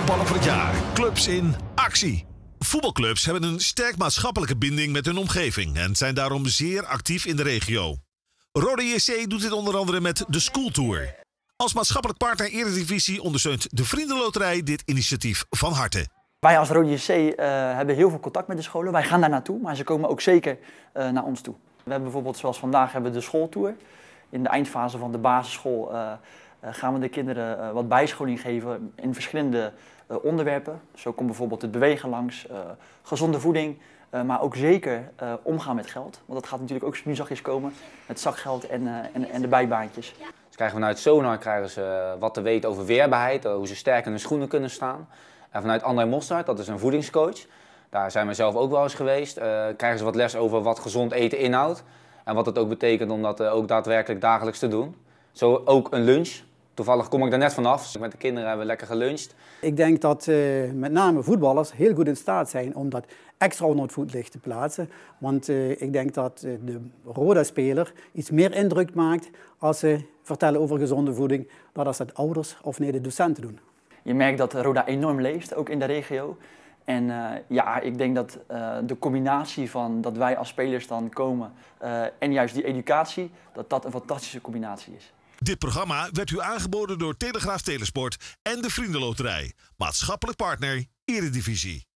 voetballer van het jaar. Clubs in actie. Voetbalclubs hebben een sterk maatschappelijke binding met hun omgeving en zijn daarom zeer actief in de regio. Rode JC doet dit onder andere met de School Tour. Als maatschappelijk partner Eredivisie ondersteunt de Vriendenloterij dit initiatief van harte. Wij als Rode JC eh, hebben heel veel contact met de scholen. Wij gaan daar naartoe, maar ze komen ook zeker eh, naar ons toe. We hebben bijvoorbeeld zoals vandaag hebben we de schooltour. In de eindfase van de basisschool eh, eh, gaan we de kinderen eh, wat bijscholing geven in verschillende eh, onderwerpen. Zo komt bijvoorbeeld het bewegen langs, gezonde voeding, maar ook zeker omgaan met geld. Want dat gaat natuurlijk ook nu zachtjes komen, het zakgeld en, en, en de bijbaantjes. Dus krijgen vanuit Sonar krijgen ze wat te weten over weerbaarheid, hoe ze sterk in hun schoenen kunnen staan. En vanuit André Mostert, dat is een voedingscoach, daar zijn we zelf ook wel eens geweest, krijgen ze wat les over wat gezond eten inhoudt. En wat het ook betekent om dat ook daadwerkelijk dagelijks te doen. Zo ook een lunch, Toevallig kom ik daar net vanaf. Met de kinderen hebben we lekker geluncht. Ik denk dat eh, met name voetballers heel goed in staat zijn om dat extra onder het voetlicht te plaatsen. Want eh, ik denk dat eh, de Roda-speler iets meer indruk maakt als ze vertellen over gezonde voeding dan als dat ouders of nee de docenten doen. Je merkt dat Roda enorm leeft, ook in de regio. En ja, ik denk dat de combinatie van dat wij als spelers dan komen en juist die educatie, dat dat een fantastische combinatie is. Dit programma werd u aangeboden door Telegraaf Telesport en de Vriendenloterij. Maatschappelijk partner Eredivisie.